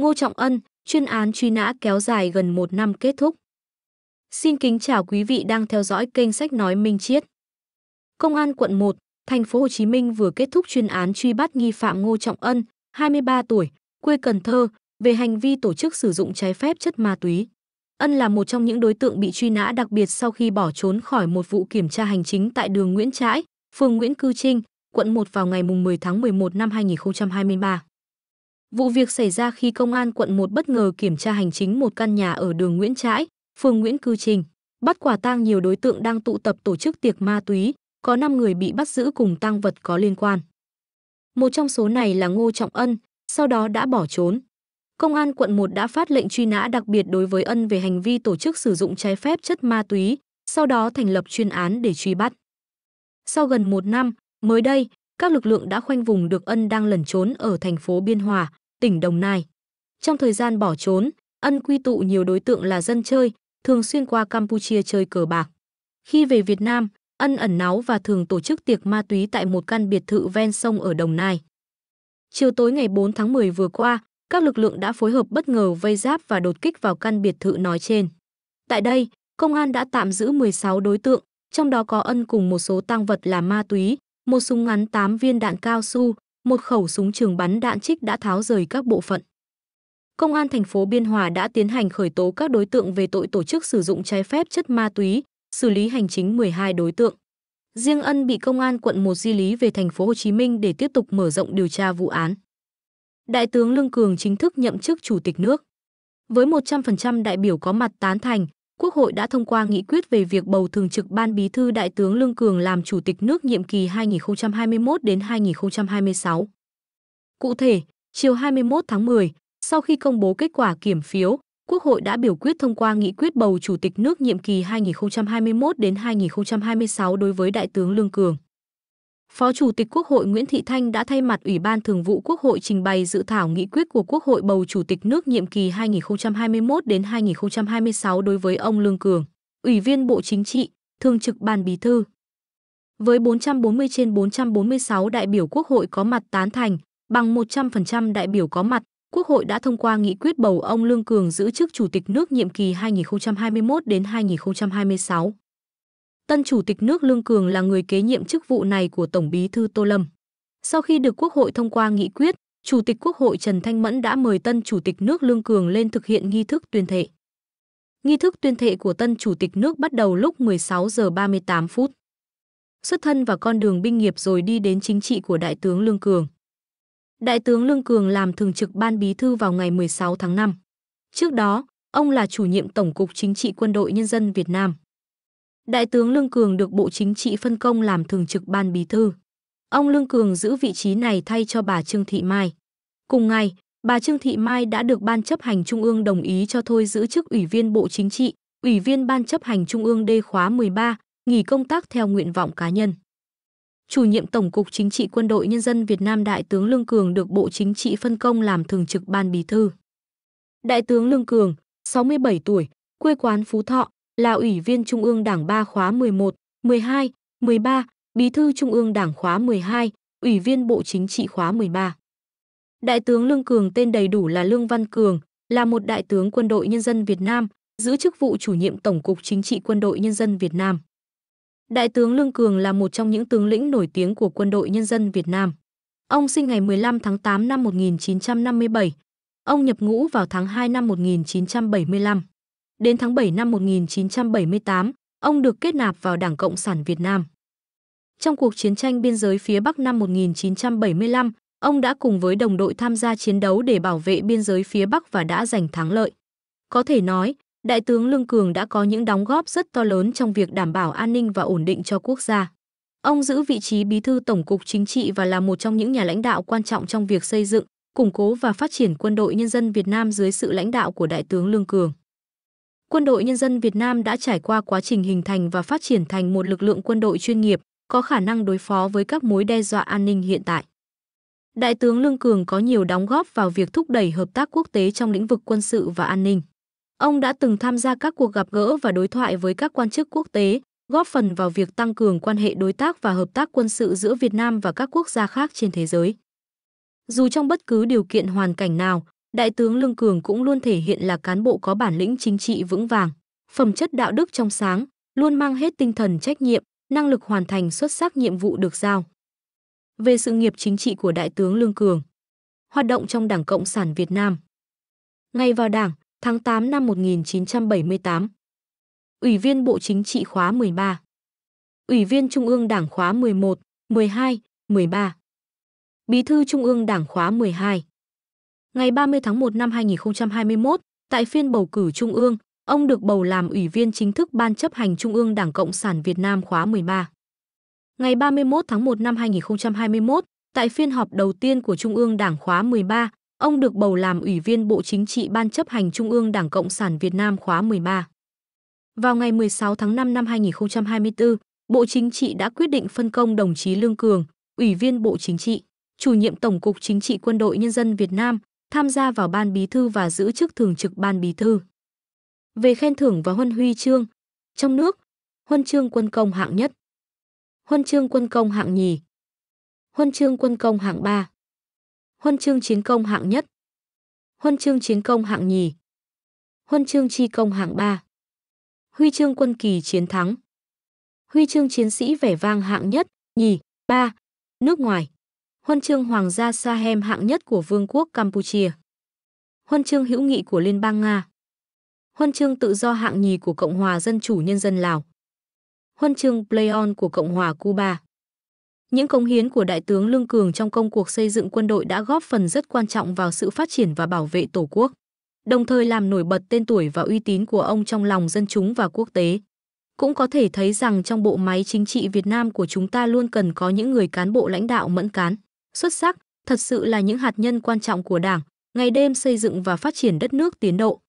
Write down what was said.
Ngô Trọng Ân, chuyên án truy nã kéo dài gần một năm kết thúc. Xin kính chào quý vị đang theo dõi kênh sách nói Minh Chiết. Công an quận 1, thành phố Hồ Chí Minh vừa kết thúc chuyên án truy bắt nghi phạm Ngô Trọng Ân, 23 tuổi, quê Cần Thơ, về hành vi tổ chức sử dụng trái phép chất ma túy. Ân là một trong những đối tượng bị truy nã đặc biệt sau khi bỏ trốn khỏi một vụ kiểm tra hành chính tại đường Nguyễn Trãi, phường Nguyễn Cư Trinh, quận 1 vào ngày 10 tháng 11 năm 2023. Vụ việc xảy ra khi công an quận 1 bất ngờ kiểm tra hành chính một căn nhà ở đường Nguyễn Trãi, phường Nguyễn Cư Trình, bắt quả tang nhiều đối tượng đang tụ tập tổ chức tiệc ma túy, có 5 người bị bắt giữ cùng tăng vật có liên quan. Một trong số này là Ngô Trọng Ân, sau đó đã bỏ trốn. Công an quận 1 đã phát lệnh truy nã đặc biệt đối với Ân về hành vi tổ chức sử dụng trái phép chất ma túy, sau đó thành lập chuyên án để truy bắt. Sau gần một năm, mới đây, các lực lượng đã khoanh vùng được Ân đang lẩn trốn ở thành phố Biên Hòa, tỉnh Đồng Nai. Trong thời gian bỏ trốn, Ân quy tụ nhiều đối tượng là dân chơi, thường xuyên qua Campuchia chơi cờ bạc. Khi về Việt Nam, Ân ẩn náu và thường tổ chức tiệc ma túy tại một căn biệt thự ven sông ở Đồng Nai. Chiều tối ngày 4 tháng 10 vừa qua, các lực lượng đã phối hợp bất ngờ vây giáp và đột kích vào căn biệt thự nói trên. Tại đây, công an đã tạm giữ 16 đối tượng, trong đó có Ân cùng một số tăng vật là ma túy, một súng ngắn 8 viên đạn cao su, một khẩu súng trường bắn đạn trích đã tháo rời các bộ phận. Công an thành phố Biên Hòa đã tiến hành khởi tố các đối tượng về tội tổ chức sử dụng trái phép chất ma túy, xử lý hành chính 12 đối tượng. Riêng Ân bị công an quận 1 di lý về thành phố Hồ Chí Minh để tiếp tục mở rộng điều tra vụ án. Đại tướng Lương Cường chính thức nhậm chức chủ tịch nước. Với 100% đại biểu có mặt tán thành, Quốc hội đã thông qua nghị quyết về việc bầu thường trực Ban Bí thư Đại tướng Lương Cường làm Chủ tịch nước nhiệm kỳ 2021 đến 2026. Cụ thể, chiều 21 tháng 10, sau khi công bố kết quả kiểm phiếu, Quốc hội đã biểu quyết thông qua nghị quyết bầu Chủ tịch nước nhiệm kỳ 2021 đến 2026 đối với Đại tướng Lương Cường. Phó Chủ tịch Quốc hội Nguyễn Thị Thanh đã thay mặt Ủy ban Thường vụ Quốc hội trình bày dự thảo nghị quyết của Quốc hội bầu Chủ tịch nước nhiệm kỳ 2021 đến 2026 đối với ông Lương Cường, Ủy viên Bộ Chính trị, Thường trực Ban Bí thư. Với 440 trên 446 đại biểu Quốc hội có mặt tán thành, bằng 100% đại biểu có mặt, Quốc hội đã thông qua nghị quyết bầu ông Lương Cường giữ chức Chủ tịch nước nhiệm kỳ 2021 đến 2026. Tân Chủ tịch nước Lương Cường là người kế nhiệm chức vụ này của Tổng bí thư Tô Lâm. Sau khi được Quốc hội thông qua nghị quyết, Chủ tịch Quốc hội Trần Thanh Mẫn đã mời tân Chủ tịch nước Lương Cường lên thực hiện nghi thức tuyên thệ. Nghi thức tuyên thệ của tân Chủ tịch nước bắt đầu lúc 16 giờ 38 phút. Xuất thân và con đường binh nghiệp rồi đi đến chính trị của Đại tướng Lương Cường. Đại tướng Lương Cường làm thường trực ban bí thư vào ngày 16 tháng 5. Trước đó, ông là chủ nhiệm Tổng cục Chính trị Quân đội Nhân dân Việt Nam. Đại tướng Lương Cường được Bộ Chính trị phân công làm thường trực ban bí thư. Ông Lương Cường giữ vị trí này thay cho bà Trương Thị Mai. Cùng ngày, bà Trương Thị Mai đã được Ban chấp hành Trung ương đồng ý cho thôi giữ chức Ủy viên Bộ Chính trị, Ủy viên Ban chấp hành Trung ương D khóa 13, nghỉ công tác theo nguyện vọng cá nhân. Chủ nhiệm Tổng cục Chính trị Quân đội Nhân dân Việt Nam Đại tướng Lương Cường được Bộ Chính trị phân công làm thường trực Ban Bí thư. Đại tướng Lương Cường, 67 tuổi, quê quán Phú Thọ, là Ủy viên Trung ương Đảng 3 khóa 11, 12, 13, Bí thư Trung ương Đảng khóa 12, Ủy viên Bộ Chính trị khóa 13. Đại tướng Lương Cường tên đầy đủ là Lương Văn Cường, là một đại tướng quân đội nhân dân Việt Nam, giữ chức vụ chủ nhiệm Tổng cục Chính trị Quân đội Nhân dân Việt Nam. Đại tướng Lương Cường là một trong những tướng lĩnh nổi tiếng của Quân đội Nhân dân Việt Nam. Ông sinh ngày 15 tháng 8 năm 1957. Ông nhập ngũ vào tháng 2 năm 1975. Đến tháng 7 năm 1978, ông được kết nạp vào Đảng Cộng sản Việt Nam. Trong cuộc chiến tranh biên giới phía Bắc năm 1975, ông đã cùng với đồng đội tham gia chiến đấu để bảo vệ biên giới phía Bắc và đã giành thắng lợi. Có thể nói, Đại tướng Lương Cường đã có những đóng góp rất to lớn trong việc đảm bảo an ninh và ổn định cho quốc gia. Ông giữ vị trí bí thư Tổng cục Chính trị và là một trong những nhà lãnh đạo quan trọng trong việc xây dựng, củng cố và phát triển quân đội nhân dân Việt Nam dưới sự lãnh đạo của Đại tướng Lương Cường. Quân đội Nhân dân Việt Nam đã trải qua quá trình hình thành và phát triển thành một lực lượng quân đội chuyên nghiệp, có khả năng đối phó với các mối đe dọa an ninh hiện tại. Đại tướng Lương Cường có nhiều đóng góp vào việc thúc đẩy hợp tác quốc tế trong lĩnh vực quân sự và an ninh. Ông đã từng tham gia các cuộc gặp gỡ và đối thoại với các quan chức quốc tế, góp phần vào việc tăng cường quan hệ đối tác và hợp tác quân sự giữa Việt Nam và các quốc gia khác trên thế giới. Dù trong bất cứ điều kiện hoàn cảnh nào, Đại tướng Lương Cường cũng luôn thể hiện là cán bộ có bản lĩnh chính trị vững vàng, phẩm chất đạo đức trong sáng, luôn mang hết tinh thần trách nhiệm, năng lực hoàn thành xuất sắc nhiệm vụ được giao. Về sự nghiệp chính trị của Đại tướng Lương Cường, hoạt động trong Đảng Cộng sản Việt Nam. Ngay vào Đảng, tháng 8 năm 1978, Ủy viên Bộ Chính trị khóa 13, Ủy viên Trung ương Đảng khóa 11, 12, 13, Bí thư Trung ương Đảng khóa 12. Ngày 30 tháng 1 năm 2021, tại phiên bầu cử Trung ương, ông được bầu làm Ủy viên chính thức Ban chấp hành Trung ương Đảng Cộng sản Việt Nam khóa 13. Ngày 31 tháng 1 năm 2021, tại phiên họp đầu tiên của Trung ương Đảng khóa 13, ông được bầu làm Ủy viên Bộ Chính trị Ban chấp hành Trung ương Đảng Cộng sản Việt Nam khóa 13. Vào ngày 16 tháng 5 năm 2024, Bộ Chính trị đã quyết định phân công đồng chí Lương Cường, Ủy viên Bộ Chính trị, chủ nhiệm Tổng cục Chính trị Quân đội Nhân dân Việt Nam, tham gia vào ban bí thư và giữ chức thường trực ban bí thư. Về khen thưởng và huân huy chương, trong nước, huân chương quân công hạng nhất, huân chương quân công hạng nhì, huân chương quân công hạng ba, huân chương chiến công hạng nhất, huân chương chiến công hạng nhì, huân chương chi công hạng ba, huy chương quân kỳ chiến thắng, huy chương chiến sĩ vẻ vang hạng nhất, nhì, ba, nước ngoài huân chương Hoàng gia Sahem hạng nhất của Vương quốc Campuchia, huân chương hữu nghị của Liên bang Nga, huân chương tự do hạng nhì của Cộng hòa Dân chủ Nhân dân Lào, huân chương Playon của Cộng hòa Cuba. Những công hiến của Đại tướng Lương Cường trong công cuộc xây dựng quân đội đã góp phần rất quan trọng vào sự phát triển và bảo vệ Tổ quốc, đồng thời làm nổi bật tên tuổi và uy tín của ông trong lòng dân chúng và quốc tế. Cũng có thể thấy rằng trong bộ máy chính trị Việt Nam của chúng ta luôn cần có những người cán bộ lãnh đạo mẫn cán xuất sắc, thật sự là những hạt nhân quan trọng của Đảng, ngày đêm xây dựng và phát triển đất nước tiến độ.